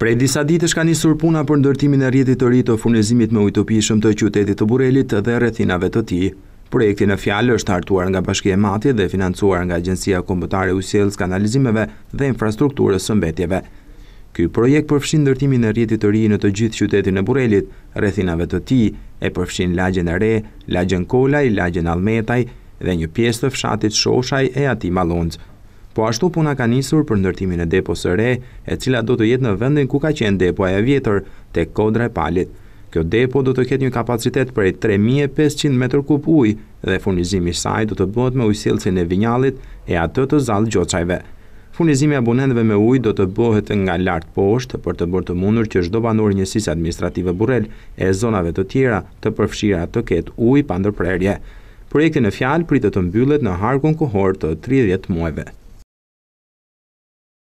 Prej disa ditë shka një surpuna për ndërtimin e rjetit të rritë të furnizimit me ujtopishëm të qytetit të burelit dhe rethinave të ti. Projekti në fjallë është artuar nga bashkje matje dhe financuar nga Agencia Kombëtare Usjelës kanalizimeve dhe infrastrukturës sëmbetjeve. Ky projekt përfshin ndërtimin e rjetit të rinë të gjithë qytetin e burelit, rethinave të ti, e përfshin lagjen e re, lagjen kolaj, lagjen almetaj dhe një pjesë të fshatit shoshaj e ati malonës. Po ashtu puna ka nisur për ndërtimin e depo së re, e cila do të jetë në vendin ku ka qenë depo e vjetër të kodra e palit. Kjo depo do të ketë një kapacitet për e 3500 m3 uj dhe furnizimi saj do të bëhet me ujësilësin e vinyalit e atë të zalë gjoqajve. Furnizimi abonendve me uj do të bëhet nga lartë poshtë për të bërë të mundur që shdo banur njësis administrative burel e zonave të tjera të përfshira të ketë uj pandër prerje. Projekti në fjalë pritë të mbyllet në hargun kohor të 30 muajve.